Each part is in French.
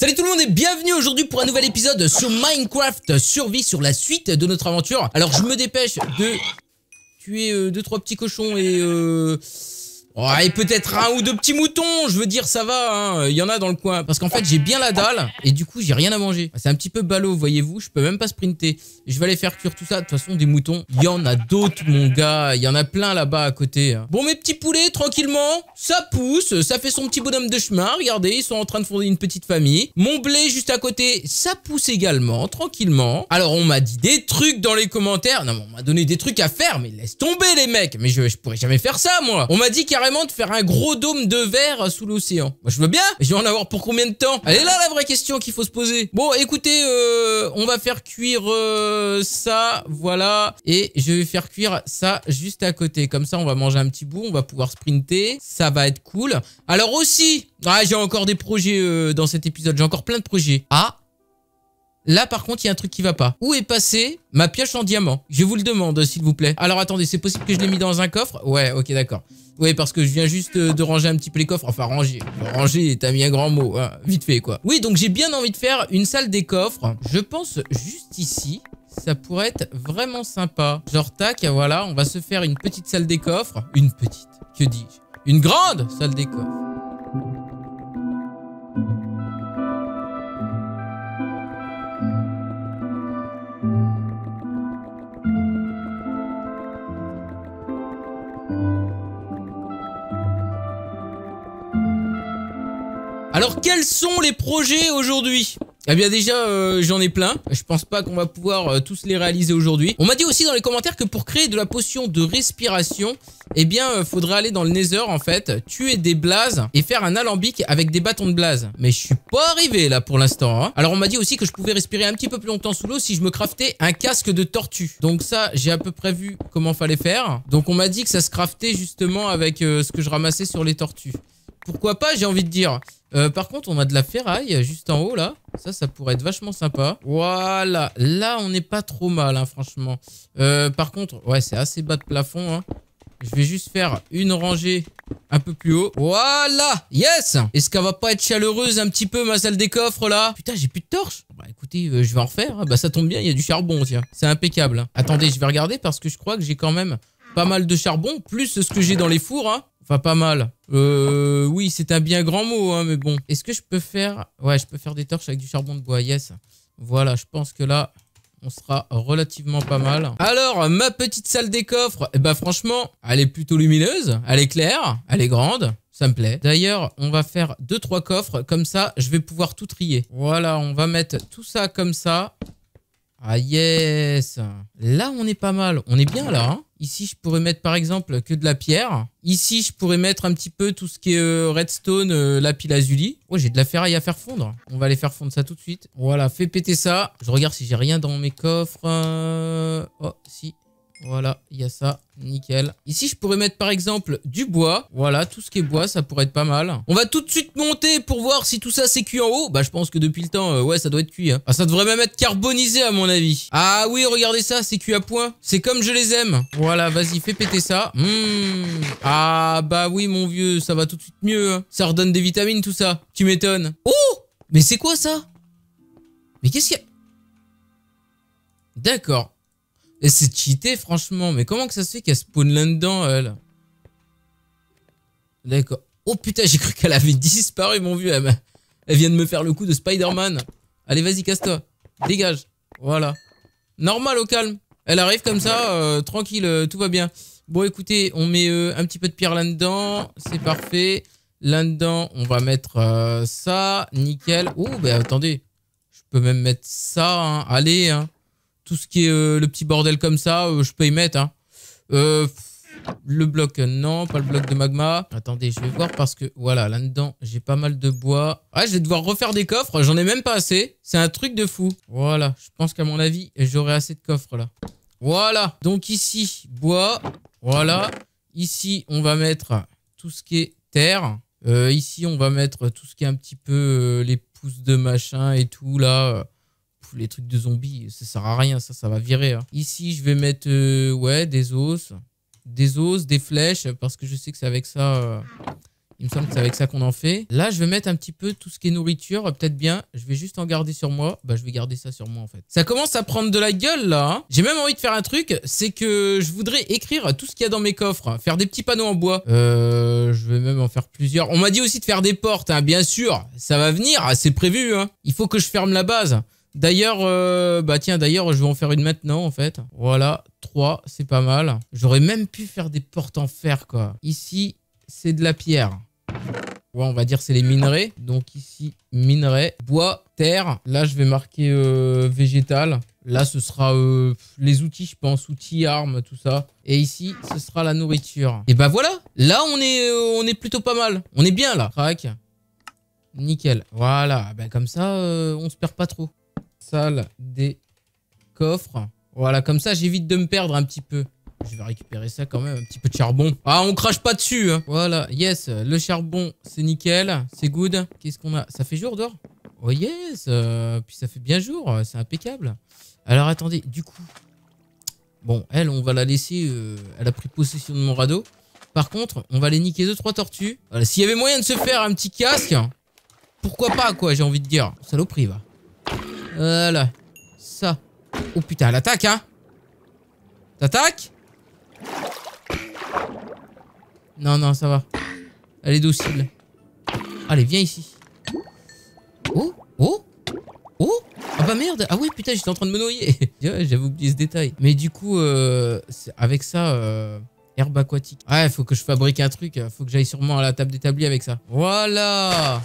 Salut tout le monde et bienvenue aujourd'hui pour un nouvel épisode sur Minecraft Survie sur la suite de notre aventure. Alors je me dépêche de tuer euh, deux trois petits cochons et euh, Oh, et peut-être un ou deux petits moutons, je veux dire, ça va, hein. il y en a dans le coin. Parce qu'en fait, j'ai bien la dalle, et du coup, j'ai rien à manger. C'est un petit peu ballot, voyez-vous, je peux même pas sprinter. Je vais aller faire cuire tout ça, de toute façon, des moutons. Il y en a d'autres, mon gars, il y en a plein là-bas à côté. Hein. Bon, mes petits poulets, tranquillement, ça pousse, ça fait son petit bonhomme de chemin, regardez, ils sont en train de fonder une petite famille. Mon blé, juste à côté, ça pousse également, tranquillement. Alors, on m'a dit des trucs dans les commentaires. Non, mais on m'a donné des trucs à faire, mais laisse tomber, les mecs. Mais je, je pourrais jamais faire ça, moi. On m'a dit carrément de faire un gros dôme de verre sous l'océan Moi, je veux bien. Je vais en avoir pour combien de temps Elle est là la vraie question qu'il faut se poser. Bon, écoutez, euh, on va faire cuire euh, ça, voilà. Et je vais faire cuire ça juste à côté. Comme ça, on va manger un petit bout, on va pouvoir sprinter. Ça va être cool. Alors aussi, ah, j'ai encore des projets euh, dans cet épisode. J'ai encore plein de projets. Ah, Là, par contre, il y a un truc qui va pas. Où est passée ma pioche en diamant Je vous le demande, s'il vous plaît. Alors, attendez, c'est possible que je l'ai mis dans un coffre Ouais, ok, d'accord. Oui, parce que je viens juste euh, de ranger un petit peu les coffres. Enfin, ranger. Ranger, t'as mis un grand mot. Hein. Vite fait, quoi. Oui, donc j'ai bien envie de faire une salle des coffres. Je pense juste ici ça pourrait être vraiment sympa. Genre, tac, voilà, on va se faire une petite salle des coffres. Une petite, que dis-je Une grande salle des coffres. Alors, quels sont les projets aujourd'hui eh bien déjà, euh, j'en ai plein. Je pense pas qu'on va pouvoir euh, tous les réaliser aujourd'hui. On m'a dit aussi dans les commentaires que pour créer de la potion de respiration, eh bien, euh, faudrait aller dans le Nether, en fait, tuer des blazes et faire un alambic avec des bâtons de blaze. Mais je suis pas arrivé, là, pour l'instant. Hein. Alors, on m'a dit aussi que je pouvais respirer un petit peu plus longtemps sous l'eau si je me craftais un casque de tortue. Donc ça, j'ai à peu près vu comment fallait faire. Donc on m'a dit que ça se craftait justement avec ce que je ramassais sur les tortues. Pourquoi pas, j'ai envie de dire. Euh, par contre, on a de la ferraille juste en haut, là. Ça, ça pourrait être vachement sympa. Voilà. Là, on n'est pas trop mal, hein, franchement. Euh, par contre, ouais, c'est assez bas de plafond. Hein. Je vais juste faire une rangée un peu plus haut. Voilà Yes Est-ce qu'elle va pas être chaleureuse un petit peu, ma salle des coffres, là Putain, j'ai plus de torches. Bah écoutez, euh, je vais en refaire. Bah ça tombe bien, il y a du charbon, tiens. C'est impeccable. Attendez, je vais regarder parce que je crois que j'ai quand même pas mal de charbon, plus ce que j'ai dans les fours. Hein pas mal. Euh, oui, c'est un bien grand mot, hein, mais bon. Est-ce que je peux faire... Ouais, je peux faire des torches avec du charbon de bois, yes. Voilà, je pense que là, on sera relativement pas mal. Alors, ma petite salle des coffres, eh ben franchement, elle est plutôt lumineuse, elle est claire, elle est grande. Ça me plaît. D'ailleurs, on va faire 2-3 coffres. Comme ça, je vais pouvoir tout trier. Voilà, on va mettre tout ça comme ça. Ah yes Là, on est pas mal. On est bien là. Hein Ici, je pourrais mettre par exemple que de la pierre. Ici, je pourrais mettre un petit peu tout ce qui est euh, redstone, euh, la pile lazuli. Oh, j'ai de la ferraille à faire fondre. On va aller faire fondre ça tout de suite. Voilà, fais péter ça. Je regarde si j'ai rien dans mes coffres. Euh, oh, si. Voilà, il y a ça. Nickel. Ici, je pourrais mettre par exemple du bois. Voilà, tout ce qui est bois, ça pourrait être pas mal. On va tout de suite monter pour voir si tout ça c'est cuit en haut. Bah, je pense que depuis le temps, euh, ouais, ça doit être cuit. Hein. Ah, ça devrait même être carbonisé à mon avis. Ah oui, regardez ça, c'est cuit à point. C'est comme je les aime. Voilà, vas-y, fais péter ça. Mmh. Ah bah oui, mon vieux, ça va tout de suite mieux. Hein. Ça redonne des vitamines, tout ça. Tu m'étonnes. Oh Mais c'est quoi ça Mais qu'est-ce qu'il y a D'accord. Et c'est cheaté, franchement. Mais comment que ça se fait qu'elle spawn là-dedans, elle euh, D'accord. Oh putain, j'ai cru qu'elle avait disparu, mon vieux. Elle, vient de me faire le coup de Spider-Man. Allez, vas-y, casse-toi. Dégage. Voilà. Normal, au calme. Elle arrive comme ça, euh, tranquille, euh, tout va bien. Bon, écoutez, on met un petit peu de pierre là-dedans. C'est parfait. Là-dedans, on va mettre ça. Nickel. Oh, bah attendez. Je peux même mettre ça. Hein. Allez, hein. Tout ce qui est euh, le petit bordel comme ça, euh, je peux y mettre. Hein. Euh, le bloc, non, pas le bloc de magma. Attendez, je vais voir parce que, voilà, là-dedans, j'ai pas mal de bois. Ah, je vais devoir refaire des coffres, j'en ai même pas assez. C'est un truc de fou. Voilà, je pense qu'à mon avis, j'aurai assez de coffres, là. Voilà, donc ici, bois, voilà. Ici, on va mettre tout ce qui est terre. ici, on va mettre tout ce qui est un petit peu les pousses de machin et tout, là les trucs de zombies, ça sert à rien, ça, ça va virer. Hein. Ici, je vais mettre euh, ouais, des os, des os, des flèches, parce que je sais que c'est avec ça... Euh, il me semble que c'est avec ça qu'on en fait. Là, je vais mettre un petit peu tout ce qui est nourriture, peut-être bien. Je vais juste en garder sur moi. Bah, je vais garder ça sur moi, en fait. Ça commence à prendre de la gueule, là. Hein. J'ai même envie de faire un truc, c'est que je voudrais écrire tout ce qu'il y a dans mes coffres. Faire des petits panneaux en bois. Euh, je vais même en faire plusieurs. On m'a dit aussi de faire des portes, hein, bien sûr. Ça va venir, c'est prévu. Il faut que je ferme la base. D'ailleurs, euh, bah tiens, d'ailleurs, je vais en faire une maintenant, en fait. Voilà, trois. c'est pas mal. J'aurais même pu faire des portes en fer, quoi. Ici, c'est de la pierre. Ouais, on va dire c'est les minerais. Donc ici, minerais, bois, terre. Là, je vais marquer euh, végétal. Là, ce sera euh, les outils, je pense. Outils, armes, tout ça. Et ici, ce sera la nourriture. Et bah voilà Là, on est, on est plutôt pas mal. On est bien, là. Crac. Nickel. Voilà. Bah, comme ça, on se perd pas trop salle des coffres. Voilà, comme ça, j'évite de me perdre un petit peu. Je vais récupérer ça quand même, un petit peu de charbon. Ah, on crache pas dessus hein. Voilà, yes, le charbon, c'est nickel, c'est good. Qu'est-ce qu'on a Ça fait jour dehors Oh yes euh, Puis ça fait bien jour, c'est impeccable. Alors attendez, du coup... Bon, elle, on va la laisser... Euh, elle a pris possession de mon radeau. Par contre, on va les niquer deux, trois tortues. s'il y avait moyen de se faire un petit casque... Pourquoi pas, quoi, j'ai envie de dire. Saloperie, va. Voilà. Ça. Oh putain, elle attaque, hein T'attaques Non, non, ça va. Elle est docile. Allez, viens ici. Oh, oh, oh Ah bah merde Ah oui, putain, j'étais en train de me noyer. J'avais oublié ce détail. Mais du coup, euh, avec ça... Euh, herbe aquatique. Ouais, ah, faut que je fabrique un truc. Faut que j'aille sûrement à la table d'établi avec ça. Voilà.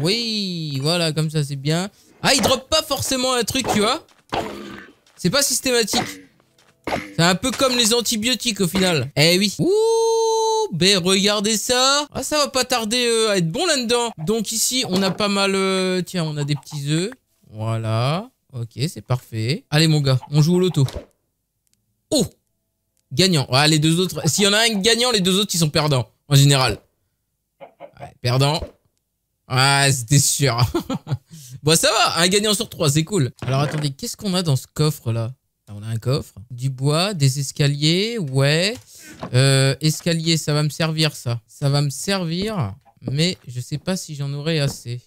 Oui, voilà, comme ça, c'est bien. Ah, il drop pas forcément un truc, tu vois. C'est pas systématique. C'est un peu comme les antibiotiques au final. Eh oui. Ouh, ben regardez ça. Ah, ça va pas tarder euh, à être bon là-dedans. Donc ici, on a pas mal... Euh, tiens, on a des petits œufs. Voilà. Ok, c'est parfait. Allez, mon gars, on joue au loto. Oh Gagnant. Ah, les deux autres... S'il y en a un gagnant, les deux autres, ils sont perdants, en général. Ouais, perdant. Ah, c'était sûr. Bon, ça va, un gagnant sur trois, c'est cool. Alors, attendez, qu'est-ce qu'on a dans ce coffre-là ah, On a un coffre, du bois, des escaliers, ouais. Euh, escalier, ça va me servir, ça. Ça va me servir, mais je sais pas si j'en aurai assez.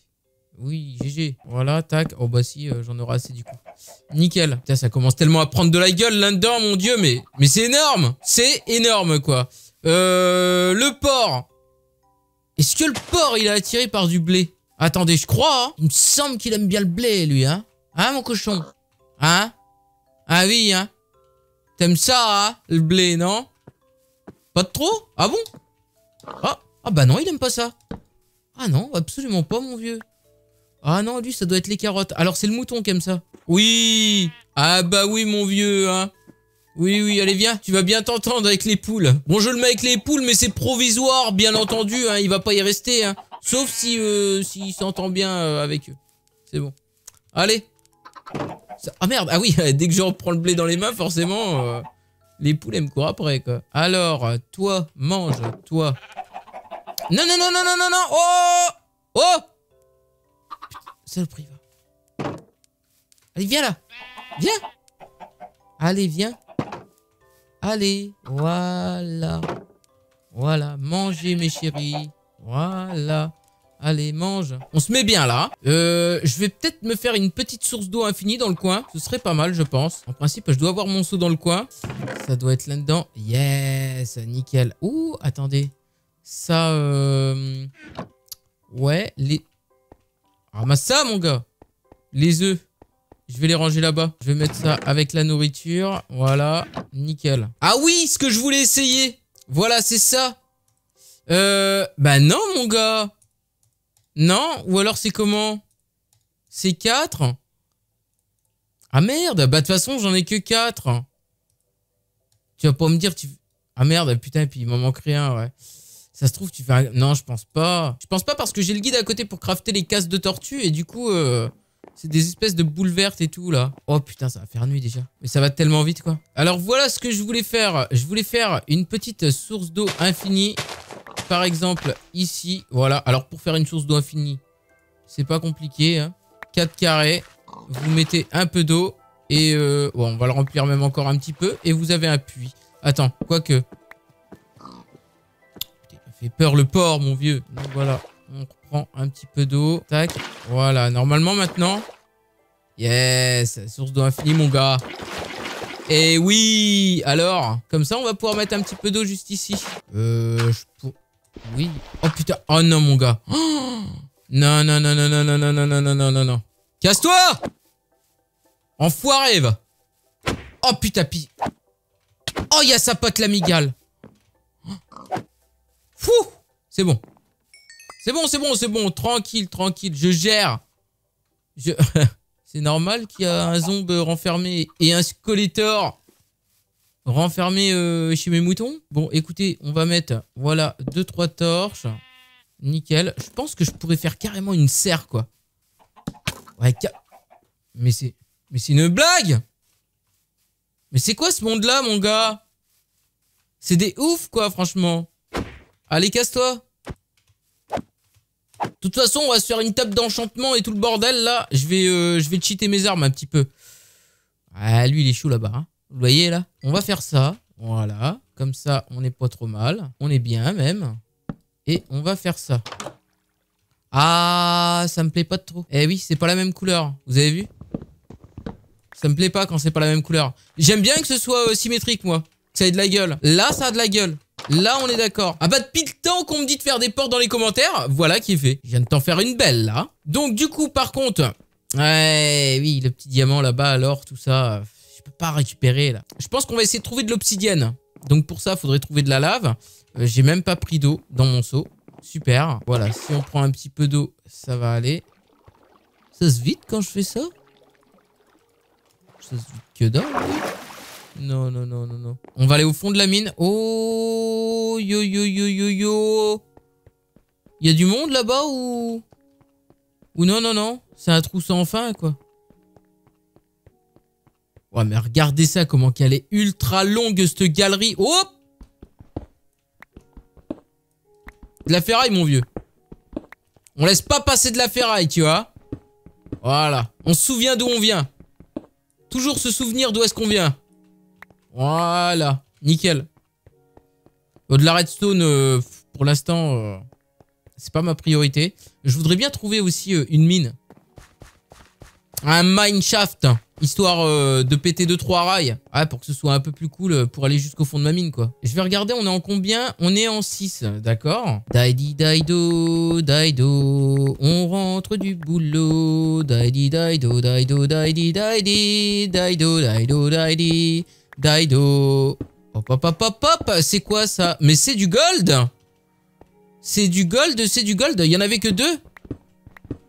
Oui, GG. Voilà, tac. Oh bah si, euh, j'en aurai assez du coup. Nickel. Putain, ça commence tellement à prendre de la gueule là-dedans, mon dieu, mais, mais c'est énorme C'est énorme, quoi. Euh, le porc. Est-ce que le porc, il est attiré par du blé Attendez, je crois, hein. Il me semble qu'il aime bien le blé, lui, hein. Hein, mon cochon Hein Ah oui, hein. T'aimes ça, hein, le blé, non Pas trop Ah bon ah. ah, bah non, il aime pas ça. Ah non, absolument pas, mon vieux. Ah non, lui, ça doit être les carottes. Alors, c'est le mouton qui aime ça. Oui Ah bah oui, mon vieux, hein. Oui, oui, allez, viens. Tu vas bien t'entendre avec les poules. Bon, je le mets avec les poules, mais c'est provisoire, bien entendu. Hein. Il va pas y rester, hein. Sauf si euh, s'il s'entend bien euh, avec eux. C'est bon. Allez. Ah merde, ah oui, dès que je reprends le blé dans les mains, forcément, euh, les poules, me courent après, quoi. Alors, toi, mange, toi. Non, non, non, non, non, non, non. Oh Oh le priva. Allez, viens là. Viens. Allez, viens. Allez, voilà. Voilà, mangez mes chéris. Voilà. Allez, mange. On se met bien là. Euh, je vais peut-être me faire une petite source d'eau infinie dans le coin. Ce serait pas mal, je pense. En principe, je dois avoir mon seau dans le coin. Ça doit être là-dedans. Yes, nickel. Ouh, attendez. Ça, euh... Ouais, les... Ramasse ça, mon gars. Les œufs. Je vais les ranger là-bas. Je vais mettre ça avec la nourriture. Voilà, nickel. Ah oui, ce que je voulais essayer. Voilà, c'est ça. Euh, bah non, mon gars. Non, ou alors c'est comment C'est 4 Ah merde, bah de toute façon, j'en ai que 4. Tu vas pas me dire... tu Ah merde, putain, puis il m'en manque rien, ouais. Ça se trouve, tu fais un... Non, je pense pas. Je pense pas parce que j'ai le guide à côté pour crafter les cases de tortue et du coup... Euh, c'est des espèces de boules vertes et tout, là. Oh putain, ça va faire nuit déjà. Mais ça va tellement vite, quoi. Alors voilà ce que je voulais faire. Je voulais faire une petite source d'eau infinie par exemple, ici, voilà. Alors, pour faire une source d'eau infinie, c'est pas compliqué. Hein. 4 carrés, vous mettez un peu d'eau et euh, on va le remplir même encore un petit peu. Et vous avez un puits. Attends, quoique. Fait peur le porc, mon vieux. Donc voilà, on reprend un petit peu d'eau. Tac, voilà. Normalement, maintenant... Yes, source d'eau infinie, mon gars. Et eh oui Alors, comme ça, on va pouvoir mettre un petit peu d'eau juste ici. Euh, je oui. Oh putain. Oh non, mon gars. Non oh. non, non, non, non, non, non, non, non, non, non, non, non. Casse-toi Enfoiré, va. Oh putain, Oh, il y a sa pote, l'amigale. Fou C'est bon. C'est bon, c'est bon, c'est bon. Tranquille, tranquille. Je gère. Je... c'est normal qu'il y a un zombie renfermé et un squeletteur. Renfermer euh, chez mes moutons. Bon, écoutez, on va mettre, voilà, deux trois torches. Nickel. Je pense que je pourrais faire carrément une serre, quoi. Ouais, Mais c'est... Mais c'est une blague Mais c'est quoi ce monde-là, mon gars C'est des ouf, quoi, franchement. Allez, casse-toi. De toute façon, on va se faire une table d'enchantement et tout le bordel, là. Je vais, euh, je vais cheater mes armes un petit peu. Ah, lui, il est chou là-bas. Hein. Vous voyez là On va faire ça. Voilà. Comme ça, on n'est pas trop mal. On est bien même. Et on va faire ça. Ah, ça me plaît pas trop. Eh oui, c'est pas la même couleur. Vous avez vu Ça me plaît pas quand c'est pas la même couleur. J'aime bien que ce soit euh, symétrique, moi. Que ça ait de la gueule. Là, ça a de la gueule. Là, on est d'accord. Ah bah, depuis le temps qu'on me dit de faire des portes dans les commentaires, voilà qui est fait. Je viens de t'en faire une belle, là. Donc, du coup, par contre... Ouais, oui, le petit diamant là-bas, alors, tout ça... Euh, pas récupérer là. Je pense qu'on va essayer de trouver de l'obsidienne. Donc pour ça, il faudrait trouver de la lave. Euh, j'ai même pas pris d'eau dans mon seau. Super. Voilà, si on prend un petit peu d'eau, ça va aller. Ça se vide quand je fais ça Ça se vide que d'un Non, non, non, non, non. On va aller au fond de la mine. Oh, yo, yo, yo, yo, yo. Il y a du monde là-bas ou... Ou non, non, non. C'est un trou sans fin, quoi. Ouais, mais regardez ça, comment qu'elle est ultra longue, cette galerie. Oh De la ferraille, mon vieux. On laisse pas passer de la ferraille, tu vois. Voilà. On se souvient d'où on vient. Toujours se souvenir d'où est-ce qu'on vient. Voilà. Nickel. De la redstone, euh, pour l'instant, euh, c'est pas ma priorité. Je voudrais bien trouver aussi euh, une mine. Un mineshaft, hein. histoire euh, de péter 2 trois rails. Ouais, pour que ce soit un peu plus cool euh, pour aller jusqu'au fond de ma mine, quoi. Je vais regarder, on est en combien On est en 6, d'accord Daidi daido, daido, on rentre du boulot. Daidi daido, daido, daidi daidi, daido, daido, daidi, daido. Hop, hop, hop, hop, hop, c'est quoi ça Mais c'est du gold C'est du gold, c'est du gold, il y en avait que deux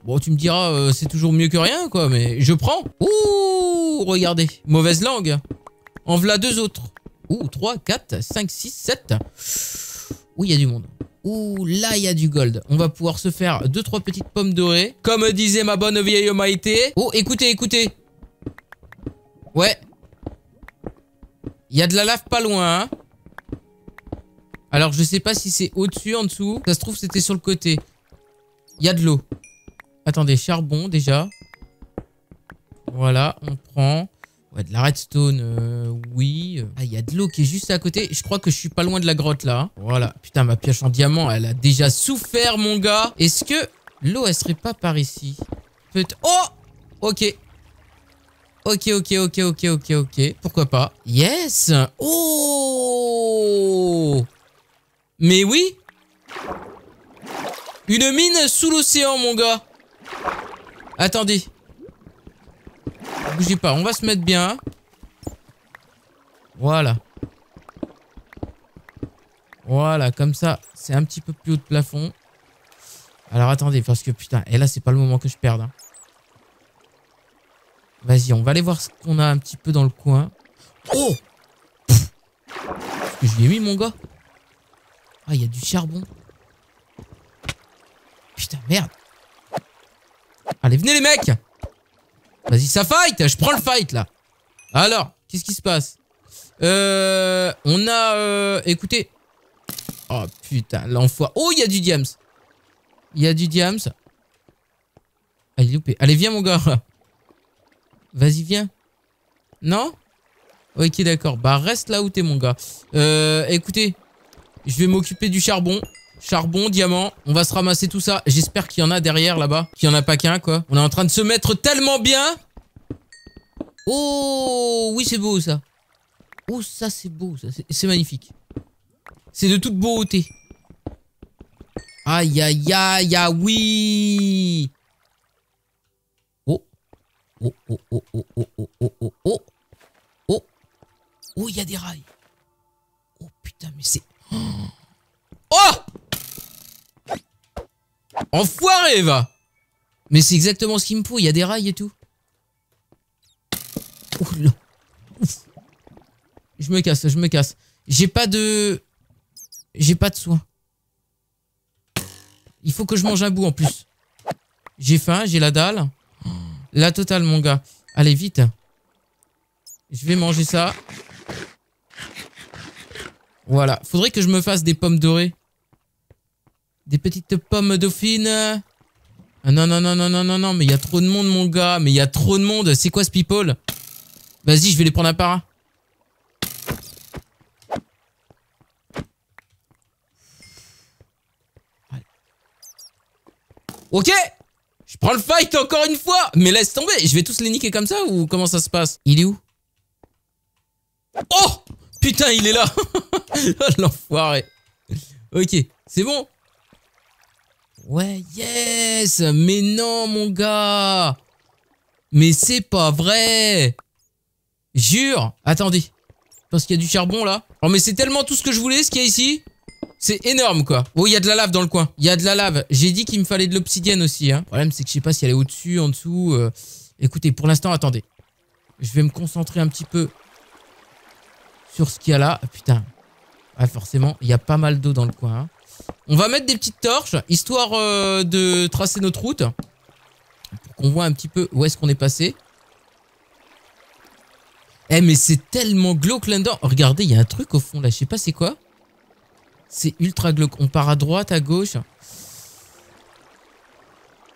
Bon, tu me diras, euh, c'est toujours mieux que rien, quoi, mais je prends. Ouh, regardez, mauvaise langue. En v'là deux autres. Ouh, trois, quatre, cinq, six, sept. Ouh, il y a du monde. Ouh, là, il y a du gold. On va pouvoir se faire deux, trois petites pommes dorées. Comme disait ma bonne vieille Maïté. Oh, écoutez, écoutez. Ouais. Il y a de la lave pas loin, hein. Alors, je sais pas si c'est au-dessus, en dessous. Ça se trouve, c'était sur le côté. Il y a de l'eau. Attendez, charbon déjà. Voilà, on prend. Ouais, de la redstone, euh, oui. Ah, il y a de l'eau qui est juste à côté. Je crois que je suis pas loin de la grotte, là. Voilà. Putain, ma pioche en diamant, elle a déjà souffert, mon gars. Est-ce que l'eau, elle serait pas par ici Oh Ok. Ok, ok, ok, ok, ok, ok. Pourquoi pas Yes Oh Mais oui Une mine sous l'océan, mon gars Attendez. Bougez pas, on va se mettre bien. Voilà. Voilà, comme ça, c'est un petit peu plus haut de plafond. Alors attendez, parce que putain, et là, c'est pas le moment que je perde. Hein. Vas-y, on va aller voir ce qu'on a un petit peu dans le coin. Oh que je ai mis, mon gars. Ah, il y a du charbon. Putain, merde. Allez, venez les mecs Vas-y, ça fight Je prends le fight, là Alors, qu'est-ce qui se passe Euh... On a... Euh, écoutez... Oh, putain, l'enfoir... Oh, il y a du diams Il y a du diams Ah, il loupé. Allez, viens, mon gars Vas-y, viens Non Ok, d'accord. Bah, reste là où t'es, mon gars. Euh, écoutez... Je vais m'occuper du charbon charbon, diamant. On va se ramasser tout ça. J'espère qu'il y en a derrière là-bas. Qu'il n'y en a pas qu'un, quoi. On est en train de se mettre tellement bien. Oh, oui, c'est beau, ça. Oh, ça, c'est beau, C'est magnifique. C'est de toute beauté. Aïe, aïe, aïe, aïe, ah oui oh. oh Oh, oh, oh, oh, oh, oh, oh, oh, oh Oh Oh, il y a des rails Oh, putain, mais c'est... Oh Enfoiré, va Mais c'est exactement ce qu'il me faut, il y a des rails et tout. Oh Je me casse, je me casse. J'ai pas de... J'ai pas de soin. Il faut que je mange un bout en plus. J'ai faim, j'ai la dalle. La totale, mon gars. Allez, vite. Je vais manger ça. Voilà. Faudrait que je me fasse des pommes dorées. Des petites pommes dauphines. Ah non, non, non, non, non, non, non, mais il y a trop de monde, mon gars. Mais il y a trop de monde. C'est quoi ce people Vas-y, je vais les prendre à part. Ok Je prends le fight encore une fois Mais laisse tomber Je vais tous les niquer comme ça ou comment ça se passe Il est où Oh Putain, il est là oh, L'enfoiré Ok, c'est bon Ouais, yes Mais non, mon gars Mais c'est pas vrai Jure Attendez. Parce qu'il y a du charbon, là. Oh, mais c'est tellement tout ce que je voulais, ce qu'il y a ici. C'est énorme, quoi. Oh, il y a de la lave dans le coin. Il y a de la lave. J'ai dit qu'il me fallait de l'obsidienne aussi. Hein. Le problème, c'est que je sais pas si elle est au-dessus, en dessous. Euh. Écoutez, pour l'instant, attendez. Je vais me concentrer un petit peu sur ce qu'il y a là. Putain. Ah, forcément, il y a pas mal d'eau dans le coin. Hein. On va mettre des petites torches, histoire euh, de tracer notre route. Pour qu'on voit un petit peu où est-ce qu'on est passé. Eh, mais c'est tellement glauque là-dedans. Regardez, il y a un truc au fond là, je sais pas c'est quoi. C'est ultra glauque. On part à droite, à gauche.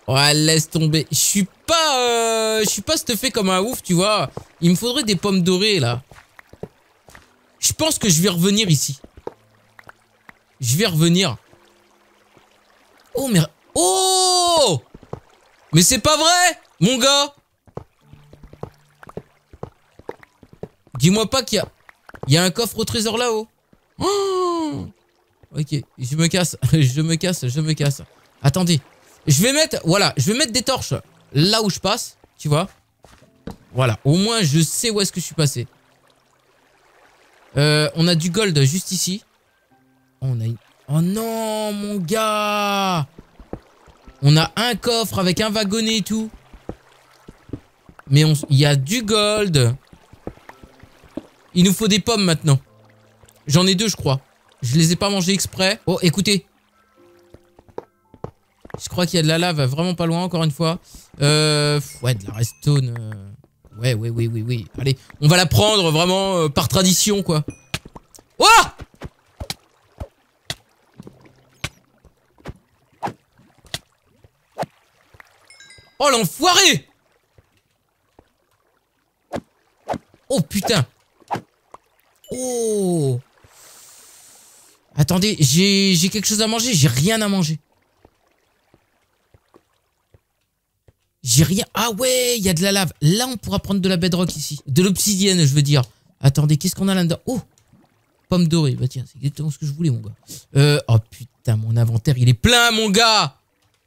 Ouais, laisse tomber. Je suis pas... Euh, je suis pas stuffé comme un ouf, tu vois. Il me faudrait des pommes dorées, là. Je pense que je vais revenir ici. Je vais revenir. Oh, mais... Oh Mais c'est pas vrai, mon gars Dis-moi pas qu'il y a... Il y a un coffre au trésor là-haut. Oh ok, je me casse, je me casse, je me casse. Attendez. Je vais mettre... Voilà, je vais mettre des torches là où je passe, tu vois. Voilà, au moins je sais où est-ce que je suis passé. Euh, on a du gold juste ici on a Oh non, mon gars On a un coffre avec un wagonnet et tout. Mais on... il y a du gold. Il nous faut des pommes maintenant. J'en ai deux, je crois. Je les ai pas mangées exprès. Oh, écoutez. Je crois qu'il y a de la lave vraiment pas loin, encore une fois. Euh... Ouais, de la redstone. Euh. Ouais, ouais, ouais, ouais, ouais. Allez, on va la prendre vraiment euh, par tradition, quoi. Oh Oh l'enfoiré Oh putain Oh Attendez, j'ai quelque chose à manger J'ai rien à manger. J'ai rien... Ah ouais, il y a de la lave. Là, on pourra prendre de la bedrock ici. De l'obsidienne, je veux dire. Attendez, qu'est-ce qu'on a là-dedans Oh Pomme dorée. Bah tiens, c'est exactement ce que je voulais, mon gars. Euh, oh putain, mon inventaire, il est plein, mon gars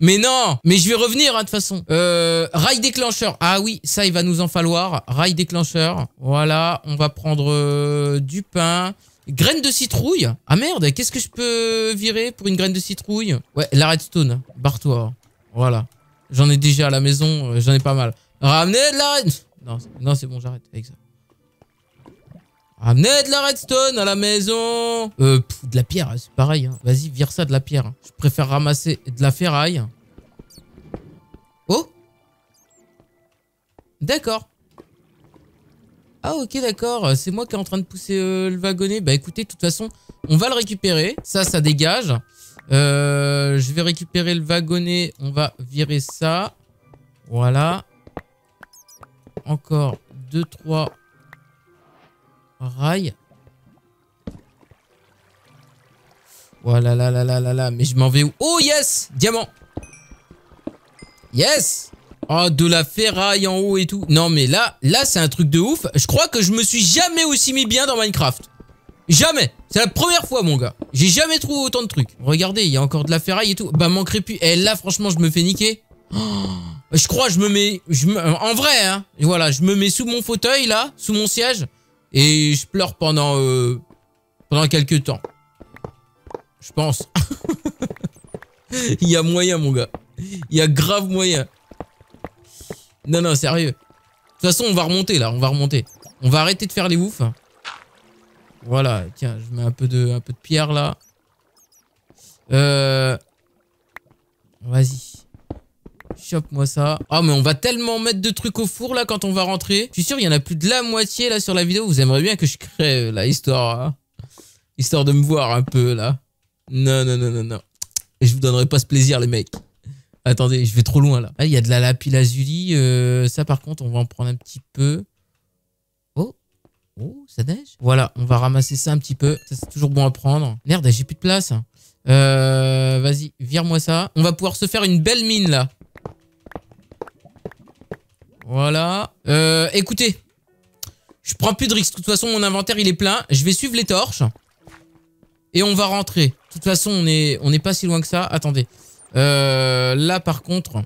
mais non Mais je vais revenir, hein, de toute façon. Euh, rail déclencheur. Ah oui, ça, il va nous en falloir. Rail déclencheur. Voilà, on va prendre euh, du pain. Graines de citrouille Ah merde, qu'est-ce que je peux virer pour une graine de citrouille Ouais, la redstone. Barre-toi. Voilà. J'en ai déjà à la maison, euh, j'en ai pas mal. Ramenez de la... Non, non c'est bon, j'arrête Exact. Ramenez de la redstone à la maison Euh, de la pierre, c'est pareil. Hein. Vas-y, vire ça de la pierre. Hein. Je préfère ramasser de la ferraille. Oh D'accord. Ah ok, d'accord. C'est moi qui est en train de pousser euh, le wagonnet. Bah écoutez, de toute façon, on va le récupérer. Ça, ça dégage. Euh, je vais récupérer le wagonnet. On va virer ça. Voilà. Encore 2, 3, Rail. Voilà, oh là là là là là Mais je m'en vais où Oh yes Diamant Yes Oh, de la ferraille en haut et tout. Non, mais là, là, c'est un truc de ouf. Je crois que je me suis jamais aussi mis bien dans Minecraft. Jamais. C'est la première fois, mon gars. J'ai jamais trouvé autant de trucs. Regardez, il y a encore de la ferraille et tout. Bah, manquerait plus. Et eh, là, franchement, je me fais niquer. Oh, je crois, je me mets... Je en vrai, hein. Voilà, je me mets sous mon fauteuil, là, sous mon siège. Et je pleure pendant, euh, pendant quelques temps. Je pense. Il y a moyen, mon gars. Il y a grave moyen. Non, non, sérieux. De toute façon, on va remonter, là. On va remonter. On va arrêter de faire les oufs. Voilà. Tiens, je mets un peu de, un peu de pierre, là. Euh... Vas-y. Chope-moi ça. Ah, mais on va tellement mettre de trucs au four, là, quand on va rentrer. Je suis sûr, il y en a plus de la moitié, là, sur la vidéo. Vous aimeriez bien que je crée euh, la histoire... Hein. histoire de me voir un peu, là. Non, non, non, non, non. Je vous donnerai pas ce plaisir, les mecs. Attendez, je vais trop loin, là. il y a de la lapis-lazuli. Euh, ça, par contre, on va en prendre un petit peu. Oh. Oh, ça neige. Voilà, on va ramasser ça un petit peu. Ça, c'est toujours bon à prendre. Merde, j'ai plus de place. Euh, vas-y, vire-moi ça. On va pouvoir se faire une belle mine, là. Voilà. Euh, écoutez, je prends plus de risques. De toute façon, mon inventaire, il est plein. Je vais suivre les torches. Et on va rentrer. De toute façon, on n'est est pas si loin que ça. Attendez. Euh, là, par contre...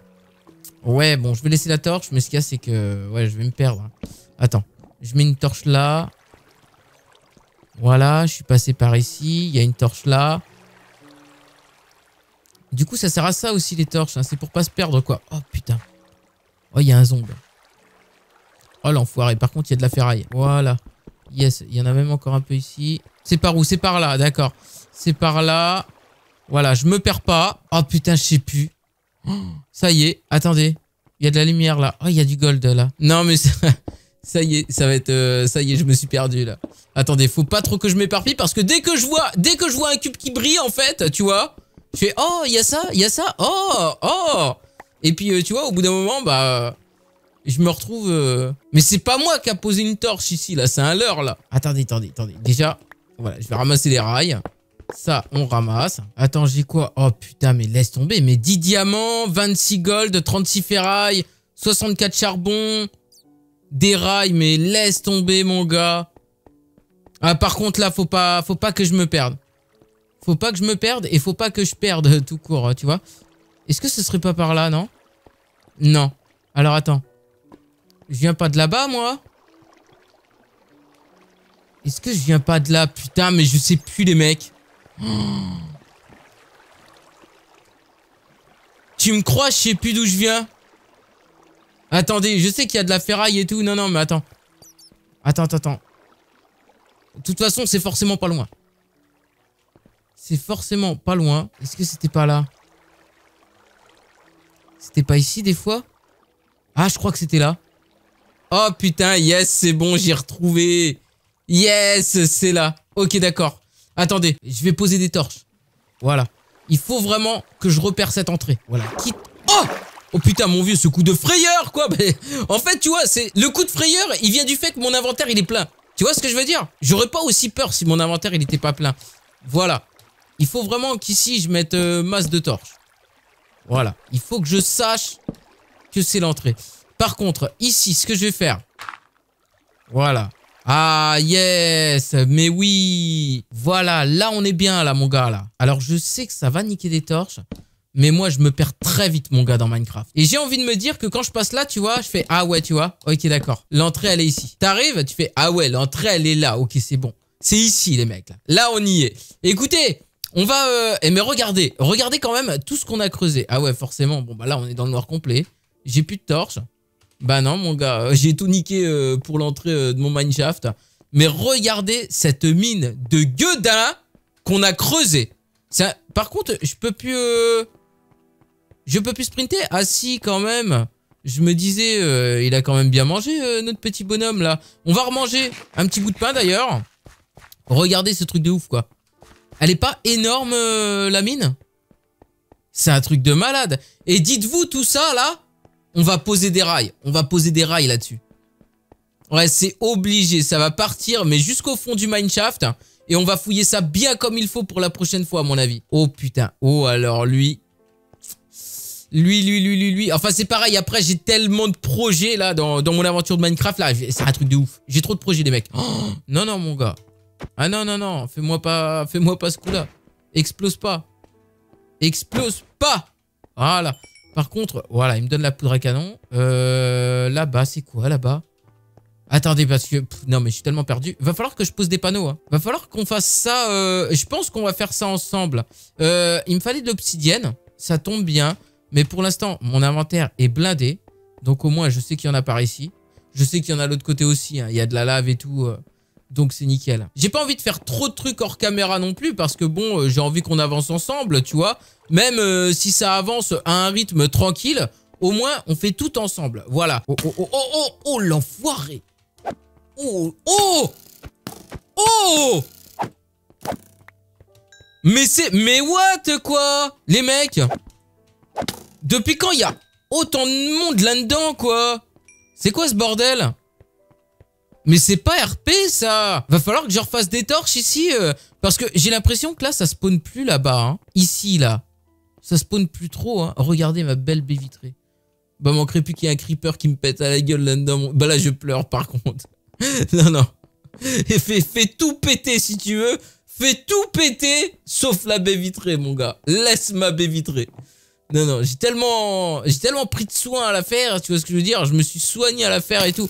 Ouais, bon, je vais laisser la torche. Mais ce qu'il y a, c'est que... Ouais, je vais me perdre. Attends. Je mets une torche là. Voilà, je suis passé par ici. Il y a une torche là. Du coup, ça sert à ça aussi, les torches. Hein. C'est pour pas se perdre, quoi. Oh, putain. Oh, il y a un zombie. Oh l'enfoiré, par contre il y a de la ferraille. Voilà. Yes, il y en a même encore un peu ici. C'est par où C'est par là, d'accord. C'est par là. Voilà, je me perds pas. Oh putain, je sais plus. ça y est, attendez. Il y a de la lumière là. Oh, il y a du gold là. Non mais ça, y est, ça va être... Euh, ça y est, je me suis perdu là. Attendez, faut pas trop que je m'éparpille parce que dès que je vois dès que je vois un cube qui brille en fait, tu vois, je fais « Oh, il y a ça, il y a ça, oh, oh !» Et puis, euh, tu vois, au bout d'un moment, bah je me retrouve... Euh, mais c'est pas moi qui a posé une torche ici, là. C'est un leurre, là. Attendez, attendez, attendez. Déjà, voilà, je vais ramasser les rails. Ça, on ramasse. Attends, j'ai quoi Oh putain, mais laisse tomber. Mais 10 diamants, 26 gold, 36 ferrailles, 64 charbons, des rails. Mais laisse tomber, mon gars. Ah, par contre, là, faut pas, faut pas que je me perde. Faut pas que je me perde et faut pas que je perde tout court, hein, tu vois. Est-ce que ce serait pas par là, non Non. Alors, attends. Je viens pas de là-bas, moi Est-ce que je viens pas de là Putain, mais je sais plus, les mecs. Hmm. Tu me crois, je sais plus d'où je viens Attendez, je sais qu'il y a de la ferraille et tout. Non, non, mais attends. Attends, attends, attends. De toute façon, c'est forcément pas loin. C'est forcément pas loin. Est-ce que c'était pas là C'était pas ici, des fois Ah, je crois que c'était là. Oh putain, yes, c'est bon, j'ai retrouvé. Yes, c'est là. Ok, d'accord. Attendez, je vais poser des torches. Voilà. Il faut vraiment que je repère cette entrée. Voilà. Oh Oh putain, mon vieux, ce coup de frayeur, quoi. mais en fait, tu vois, c'est le coup de frayeur, il vient du fait que mon inventaire, il est plein. Tu vois ce que je veux dire J'aurais pas aussi peur si mon inventaire, il était pas plein. Voilà. Il faut vraiment qu'ici, je mette euh, masse de torches. Voilà. Il faut que je sache que c'est l'entrée. Par contre, ici, ce que je vais faire... Voilà. Ah, yes Mais oui Voilà, là, on est bien, là, mon gars, là. Alors, je sais que ça va niquer des torches, mais moi, je me perds très vite, mon gars, dans Minecraft. Et j'ai envie de me dire que quand je passe là, tu vois, je fais « Ah ouais, tu vois Ok, d'accord. L'entrée, elle est ici. » T'arrives, tu fais « Ah ouais, l'entrée, elle est là. Ok, c'est bon. C'est ici, les mecs. Là. on y est. Écoutez, on va... Euh, eh, mais regardez. Regardez quand même tout ce qu'on a creusé. Ah ouais, forcément. Bon, bah là, on est dans le noir complet. J'ai plus de torches. Bah non, mon gars, euh, j'ai tout niqué euh, pour l'entrée euh, de mon mineshaft. Mais regardez cette mine de gueudin qu'on a creusée. Ça, par contre, je peux plus... je peux plus sprinter Ah si, quand même. Je me disais, il a quand même bien mangé, notre petit bonhomme, là. On va remanger un petit bout de pain, d'ailleurs. Regardez ce truc de ouf, quoi. Elle est pas énorme, la mine C'est un truc de malade. Et dites-vous, tout ça, là, on va poser des rails. On va poser des rails là-dessus. Ouais, c'est obligé. Ça va partir, mais jusqu'au fond du mineshaft. Et on va fouiller ça bien comme il faut pour la prochaine fois, à mon avis. Oh putain. Oh, alors lui. Lui, lui, lui, lui, lui. Enfin, c'est pareil. Après, j'ai tellement de projets là dans, mon aventure de Minecraft. là. C'est un truc de ouf. J'ai trop de projets, les mecs. Oh, non, non, mon gars. Ah non, non, non. Fais-moi pas, fais -moi pas ce coup-là. Explose pas. Explose pas. Voilà. Par contre, voilà, il me donne la poudre à canon. Euh, là-bas, c'est quoi là-bas Attendez, parce que... non, mais je suis tellement perdu. Va falloir que je pose des panneaux. Hein. Va falloir qu'on fasse ça. Euh, je pense qu'on va faire ça ensemble. Euh, il me fallait de l'obsidienne. Ça tombe bien. Mais pour l'instant, mon inventaire est blindé. Donc au moins, je sais qu'il y en a par ici. Je sais qu'il y en a de l'autre côté aussi. Hein. Il y a de la lave et tout. Donc c'est nickel. J'ai pas envie de faire trop de trucs hors caméra non plus parce que bon, euh, j'ai envie qu'on avance ensemble, tu vois. Même euh, si ça avance à un rythme tranquille, au moins on fait tout ensemble. Voilà. Oh oh oh oh oh, oh l'enfoiré. Oh oh oh. Mais c'est mais what quoi les mecs. Depuis quand il y a autant de monde là-dedans quoi C'est quoi ce bordel mais c'est pas RP ça Va falloir que je refasse des torches ici euh, Parce que j'ai l'impression que là ça spawn plus là-bas. Hein. Ici là. Ça spawn plus trop. Hein. Regardez ma belle baie vitrée. Bah manquerait plus qu'il y ait un creeper qui me pète à la gueule là-dedans. Bah là je pleure par contre. non non. Et fais, fais tout péter si tu veux. Fais tout péter sauf la baie vitrée mon gars. Laisse ma baie vitrée. Non, non, j'ai tellement, j'ai tellement pris de soin à la faire, tu vois ce que je veux dire Je me suis soigné à la faire et tout.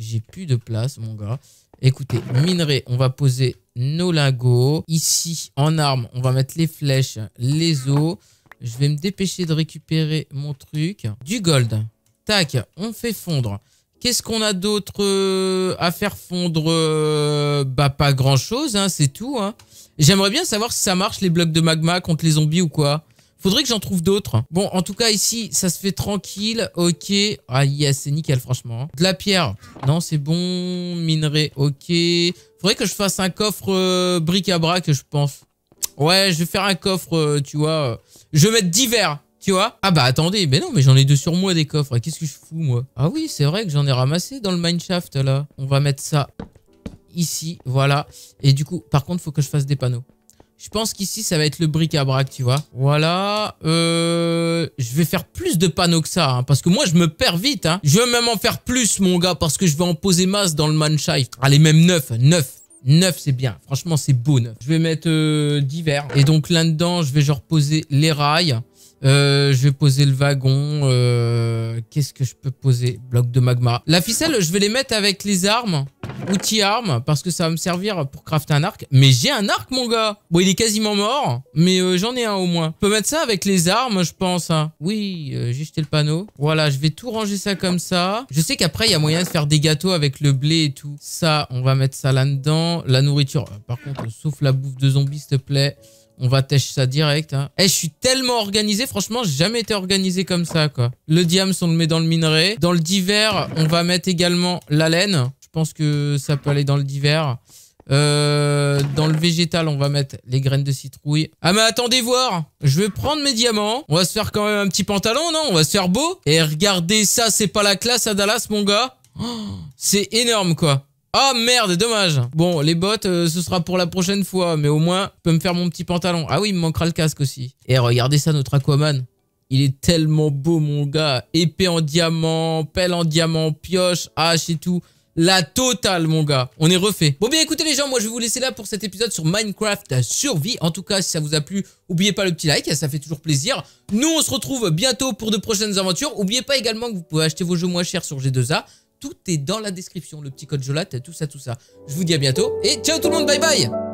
J'ai plus de place, mon gars. Écoutez, minerai, on va poser nos lingots. Ici, en armes, on va mettre les flèches, les os. Je vais me dépêcher de récupérer mon truc. Du gold. Tac, on fait fondre. Qu'est-ce qu'on a d'autre euh, à faire fondre euh, Bah, pas grand-chose, hein, c'est tout. Hein. J'aimerais bien savoir si ça marche, les blocs de magma contre les zombies ou quoi. Faudrait que j'en trouve d'autres. Bon, en tout cas, ici, ça se fait tranquille. Ok. Ah, yes, c'est nickel, franchement. De la pierre. Non, c'est bon. Minerai, ok. Faudrait que je fasse un coffre brique euh, bric-à-brac, je pense. Ouais, je vais faire un coffre, euh, tu vois. Je vais mettre divers, tu vois. Ah bah, attendez. Mais non, mais j'en ai deux sur moi, des coffres. Qu'est-ce que je fous, moi Ah oui, c'est vrai que j'en ai ramassé dans le mineshaft, là. On va mettre ça ici, voilà. Et du coup, par contre, faut que je fasse des panneaux. Je pense qu'ici, ça va être le bric-à-brac, tu vois. Voilà. Euh, je vais faire plus de panneaux que ça, hein, parce que moi, je me perds vite. Hein. Je vais même en faire plus, mon gars, parce que je vais en poser masse dans le manshift. Allez, même neuf, 9. 9, c'est bien. Franchement, c'est beau, neuf. Je vais mettre euh, divers. Et donc, là-dedans, je vais genre poser les rails. Euh, je vais poser le wagon. Euh, Qu'est-ce que je peux poser Bloc de magma. La ficelle, je vais les mettre avec les armes. Outils armes, parce que ça va me servir pour crafter un arc. Mais j'ai un arc, mon gars Bon, il est quasiment mort, mais euh, j'en ai un au moins. Je peux mettre ça avec les armes, je pense. Hein. Oui, euh, j'ai jeté le panneau. Voilà, je vais tout ranger ça comme ça. Je sais qu'après, il y a moyen de faire des gâteaux avec le blé et tout. Ça, on va mettre ça là-dedans. La nourriture, euh, par contre, sauf la bouffe de zombie, s'il te plaît. On va tâcher ça direct. Hein. Eh, je suis tellement organisé. Franchement, j'ai jamais été organisé comme ça, quoi. Le diams, on le met dans le minerai. Dans le divers, on va mettre également la laine. Je pense que ça peut aller dans le divers. Euh, dans le végétal, on va mettre les graines de citrouille. Ah mais attendez voir Je vais prendre mes diamants. On va se faire quand même un petit pantalon, non On va se faire beau. Et regardez ça, c'est pas la classe à Dallas, mon gars. Oh, c'est énorme, quoi. Oh merde, dommage. Bon, les bottes, euh, ce sera pour la prochaine fois, mais au moins, je peux me faire mon petit pantalon. Ah oui, il me manquera le casque aussi. Et eh, regardez ça, notre Aquaman. Il est tellement beau, mon gars. Épée en diamant, pelle en diamant, pioche, hache et tout. La totale, mon gars. On est refait. Bon, bien, écoutez, les gens, moi, je vais vous laisser là pour cet épisode sur Minecraft Survie. En tout cas, si ça vous a plu, oubliez pas le petit like, ça fait toujours plaisir. Nous, on se retrouve bientôt pour de prochaines aventures. Oubliez pas également que vous pouvez acheter vos jeux moins chers sur G2A. Tout est dans la description, le petit code Jolat, tout ça, tout ça. Je vous dis à bientôt et ciao tout le monde, bye bye